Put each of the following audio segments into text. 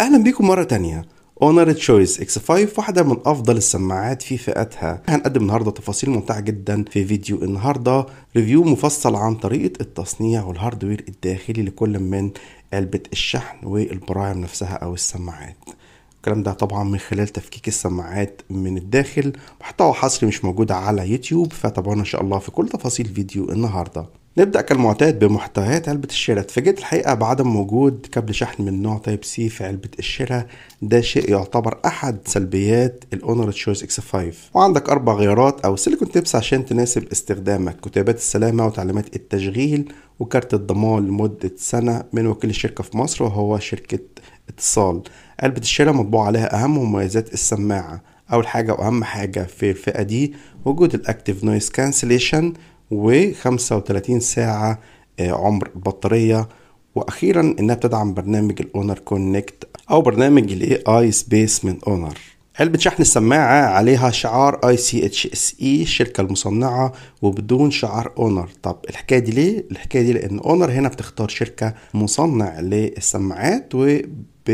أهلا بيكم مرة تانية اونر تشويس اكس 5 واحده من افضل السماعات في فئتها هنقدم النهارده تفاصيل ممتعه جدا في فيديو النهارده ريفيو مفصل عن طريقه التصنيع والهاردوير الداخلي لكل من علبه الشحن والبراعم نفسها او السماعات الكلام ده طبعا من خلال تفكيك السماعات من الداخل محتوى حصري مش موجود على يوتيوب فتابعونا ان شاء الله في كل تفاصيل فيديو النهارده نبدأ كالمعتاد بمحتويات علبة الشراء اتفاجئت الحقيقة بعدم وجود كابل شحن من نوع تايب سي في علبة الشراء ده شيء يعتبر أحد سلبيات الأونر تشويس اكس 5 وعندك أربع غيارات أو سيليكون تيبس عشان تناسب استخدامك كتيبات السلامة وتعليمات التشغيل وكارت الضمان لمدة سنة من وكيل الشركة في مصر وهو شركة اتصال علبة الشراء مطبوع عليها أهم مميزات السماعة أول حاجة وأهم حاجة في الفئة دي وجود الأكتيف نويز كانسليشن و35 ساعة آه، عمر بطارية واخيرا انها بتدعم برنامج الاونر كونكت او برنامج الاي اي سبيس من اونر علبة شحن السماعة عليها شعار اي سي اتش اس اي e، الشركة المصنعة وبدون شعار اونر طب الحكاية دي ليه؟ الحكاية دي لان اونر هنا بتختار شركة مصنع للسماعات و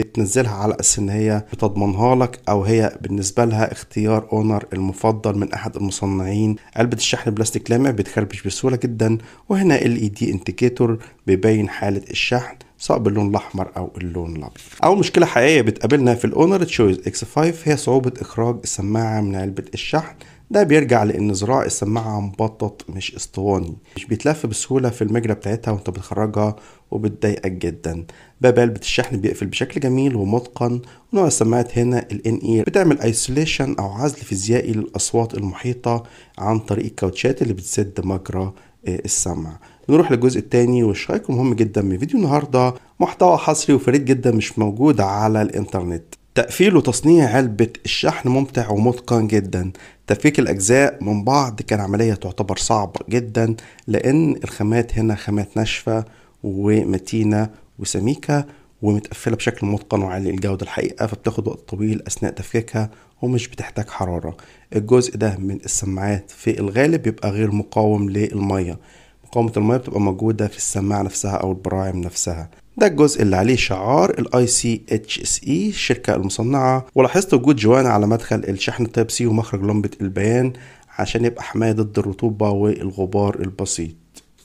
بتنزلها على اساس ان هي بتضمنها لك او هي بالنسبه لها اختيار اونر المفضل من احد المصنعين علبه الشحن بلاستيك لامع بتخربش بسهوله جدا وهنا ال اي دي انديكيتور بيبين حاله الشحن سواء باللون الاحمر او اللون الابيض اول مشكله حقيقيه بتقابلنا في الاونر تشويز اكس 5 هي صعوبه اخراج السماعه من علبه الشحن ده بيرجع لان ذراع السماعه مبطط مش اسطواني مش بيتلف بسهوله في المجرى بتاعتها وانت بتخرجها وبتضايقك جدا بابل الشحن بيقفل بشكل جميل ومتقن ونوع السماعات هنا ال ان اي e بتعمل ايسوليشن او عزل فيزيائي للاصوات المحيطه عن طريق الكاوتشات اللي بتسد مجرى آه، السمع نروح للجزء الثاني وش رايكم مهم جدا من فيديو النهارده محتوى حصري وفريد جدا مش موجود على الانترنت تقفيل وتصنيع علبة الشحن ممتع ومتقن جدا تفكيك الأجزاء من بعض كان عملية تعتبر صعبة جدا لأن الخامات هنا خامات ناشفة ومتينة وسميكة ومتقفلة بشكل متقن وعالي الجودة الحقيقة فبتاخد وقت طويل أثناء تفكيكها ومش بتحتاج حرارة الجزء ده من السماعات في الغالب بيبقى غير مقاوم للمية مقاومة المية بتبقى موجودة في السماعة نفسها أو البراعم نفسها ده الجزء اللي عليه شعار الـ ICHSE الشركه المصنعه ولاحظت وجود جوانا على مدخل الشحن تايب سي ومخرج لمبه البيان عشان يبقى حمايه ضد الرطوبه والغبار البسيط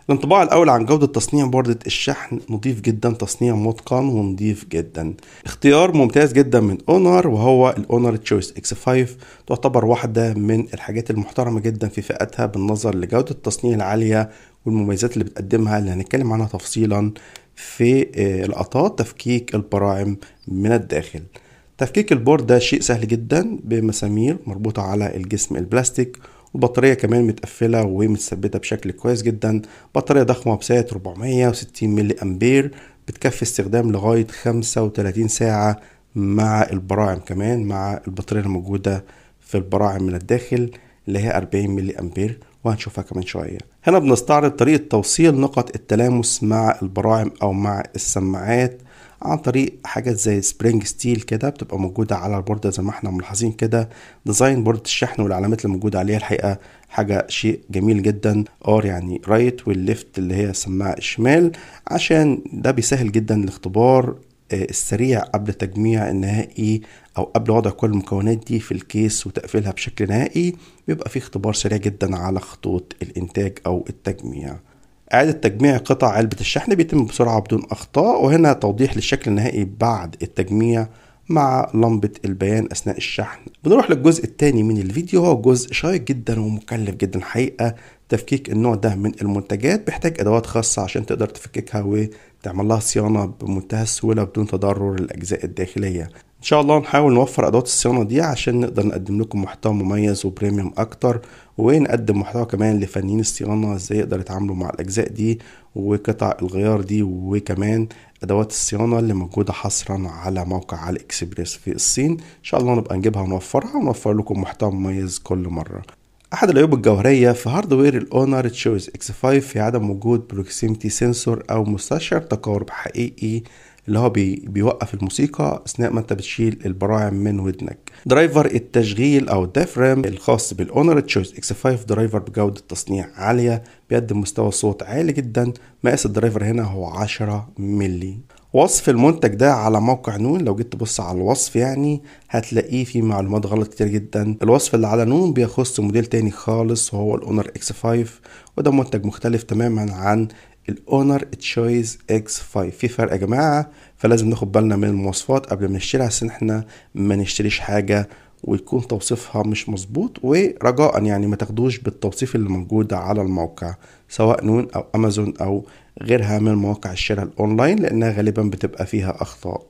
الانطباع الاول عن جوده تصنيع بورده الشحن نظيف جدا تصنيع متقن ونظيف جدا اختيار ممتاز جدا من اونر وهو الاونر تشويس اكس 5 تعتبر واحده من الحاجات المحترمه جدا في فئتها بالنظر لجوده التصنيع العاليه والمميزات اللي بتقدمها اللي هنتكلم عنها تفصيلا في آه، لقطات تفكيك البراعم من الداخل تفكيك البورد ده شيء سهل جدا بمسامير مربوطة على الجسم البلاستيك البطارية كمان متقفلة ومتثبتة بشكل كويس جدا بطارية ضخمة بسعة 460 ملي أمبير بتكفي استخدام لغاية 35 ساعة مع البراعم كمان مع البطارية الموجودة في البراعم من الداخل اللي هي 40 ملي أمبير وهنشوفها كمان شوية هنا بنستعرض طريقة توصيل نقط التلامس مع البراعم أو مع السماعات عن طريق حاجات زي سبرينج ستيل كده بتبقى موجودة على البوردة زي ما احنا ملاحظين كده ديزاين بوردة الشحن والعلامات اللي موجودة عليها الحقيقة حاجة شيء جميل جدا ار يعني رايت والليفت اللي هي السماعة الشمال عشان ده بيسهل جدا الاختبار آه، السريع قبل تجميع النهائي او قبل وضع كل المكونات دي في الكيس وتقفيلها بشكل نهائي بيبقى في اختبار سريع جدا على خطوط الانتاج او التجميع إعادة تجميع قطع علبة الشحن بيتم بسرعة بدون أخطاء وهنا توضيح للشكل النهائي بعد التجميع مع لمبة البيان أثناء الشحن بنروح للجزء الثاني من الفيديو هو جزء شيق جدا ومكلف جدا الحقيقة تفكيك النوع ده من المنتجات بيحتاج أدوات خاصة عشان تقدر تفككها وتعمل لها صيانة بمنتهى السهولة بدون تضرر الأجزاء الداخلية شاء الله نحاول نوفر ادوات الصيانه دي عشان نقدر نقدم لكم محتوى مميز وبريميوم اكتر ونقدم محتوى كمان لفنيين الصيانه ازاي يقدر يتعاملوا مع الاجزاء دي وقطع الغيار دي وكمان ادوات الصيانه اللي موجوده حصرا على موقع على اكسبريس في الصين ان شاء الله نبقى نجيبها ونوفرها ونوفر لكم محتوى مميز كل مره احد العيوب الجوهريه في هاردوير الاونر تشويز اكس 5 في عدم وجود بروكسيمتي سنسور او مستشعر تقارب حقيقي اللي هو بي بيوقف الموسيقى اثناء ما انت بتشيل البراعم من ودنك درايفر التشغيل او الدافرام الخاص بالاونر تشويس اكس 5 درايفر بجوده تصنيع عاليه بيقدم مستوى صوت عالي جدا مقاس الدرايفر هنا هو 10 مللي وصف المنتج ده على موقع نون لو جيت تبص على الوصف يعني هتلاقيه فيه معلومات غلط كتير جدا الوصف اللي على نون بيخص موديل تاني خالص وهو الاونر اكس 5 وده منتج مختلف تماما عن الاونر تشويز اكس 5 في فرق يا جماعه فلازم ناخد بالنا من المواصفات قبل ما نشتري عشان احنا ما نشتريش حاجه ويكون توصيفها مش مظبوط ورجاء يعني ما تاخدوش بالتوصيف اللي موجود على الموقع سواء نون او امازون او غيرها من مواقع الشراء الاونلاين لانها غالبا بتبقى فيها اخطاء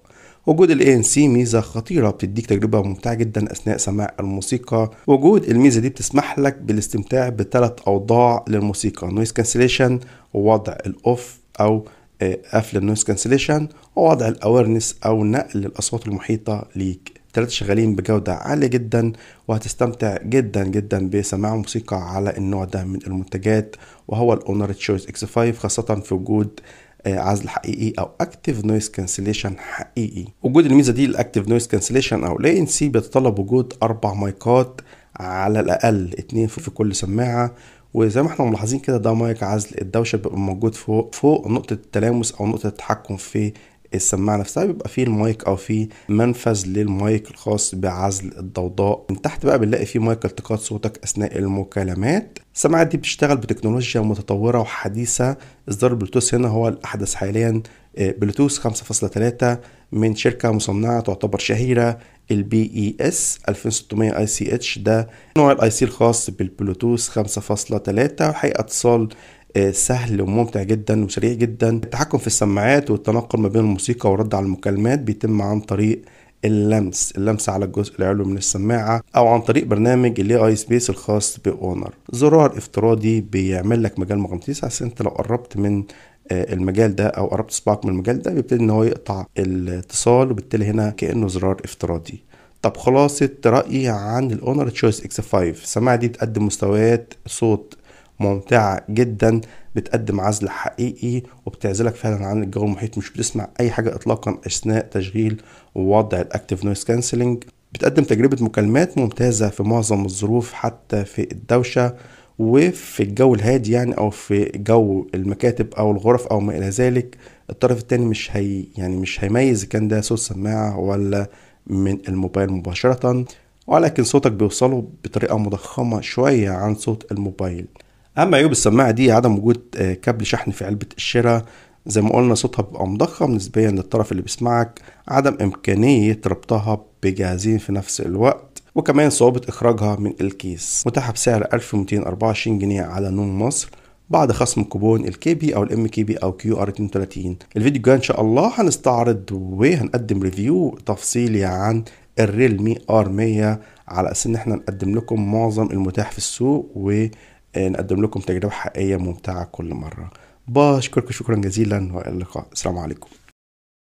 وجود الاي ان سي ميزه خطيره بتديك تجربه ممتعه جدا اثناء سماع الموسيقى وجود الميزه دي بتسمح لك بالاستمتاع بثلاث اوضاع للموسيقى نويز كانسليشن آه، ووضع الاوف او قفل النويز كانسليشن ووضع الاويرنس او نقل الاصوات المحيطه ليك التلاتة شغالين بجودة عالية جدا وهتستمتع جدا جدا بسماع موسيقى على النوع ده من المنتجات وهو الاونر تشويس اكس 5 خاصة في وجود آه، عزل حقيقي او اكتف نويز كانسليشن حقيقي وجود الميزه دي الاكتف نويز كانسليشن او الاي ان سي بيتطلب وجود اربع مايكات على الاقل اتنين في كل سماعه وزي ما احنا ملاحظين كده ده مايك عزل الدوشه بيبقى موجود فوق فوق نقطه التلامس او نقطه التحكم في السماعه نفسها بيبقى فيه المايك او فيه منفذ للمايك الخاص بعزل الضوضاء من تحت بقى بنلاقي فيه مايك التقاط صوتك اثناء المكالمات السماعات دي بتشتغل بتكنولوجيا متطوره وحديثه اصدار البلوتوث هنا هو الاحدث حاليا آه، بلوتوث 5.3 من شركه مصنعه تعتبر شهيره البي اي اس 2600 اي سي اتش ده نوع الاي سي الخاص بالبلوتوث 5.3 وحقيقه اتصال آه، سهل وممتع جدا وسريع جدا التحكم في السماعات والتنقل ما بين الموسيقى والرد على المكالمات بيتم عن طريق اللمس اللمس على الجزء العلوي من السماعة أو عن طريق برنامج اللي اي سبيس الخاص بأونر زرار افتراضي بيعمل لك مجال مغناطيسي عشان انت لو قربت من آه، المجال ده او قربت صباعك من المجال ده بيبتدي ان هو يقطع الاتصال وبالتالي هنا كانه زرار افتراضي طب خلاصة رأيي عن الأونر تشويس اكس 5 السماعة دي تقدم مستويات صوت ممتعة جدا بتقدم عزل حقيقي وبتعزلك فعلا عن الجو المحيط مش بتسمع اي حاجة اطلاقا اثناء تشغيل ووضع الاكتيف نويز كانسلنج بتقدم تجربة مكالمات ممتازة في معظم الظروف حتى في الدوشة وفي الجو الهادي يعني او في جو المكاتب او الغرف او ما الى ذلك الطرف التاني مش هي يعني مش هيميز كان ده صوت سماعة ولا من الموبايل مباشرة ولكن صوتك بيوصله بطريقة مضخمة شوية عن صوت الموبايل اهم عيوب السماعه دي عدم وجود آه، كابل شحن في علبه الشراء زي ما قلنا صوتها بيبقى مضخم نسبيا للطرف اللي بيسمعك عدم امكانيه ربطها بجهازين في نفس الوقت وكمان صعوبة إخراجها من الكيس متاحة بسعر 1224 جنيه على نون مصر بعد خصم كوبون الكي بي او الام كي بي او كيو ار 32 الفيديو الجاي ان شاء الله هنستعرض وهنقدم ريفيو تفصيلي عن الريلمي ار 100 على اساس ان احنا نقدم لكم معظم المتاح في السوق و نقدم لكم تجربة حقيقية ممتعة كل مرة بشكركم شكرا جزيلا والى اللقاء السلام عليكم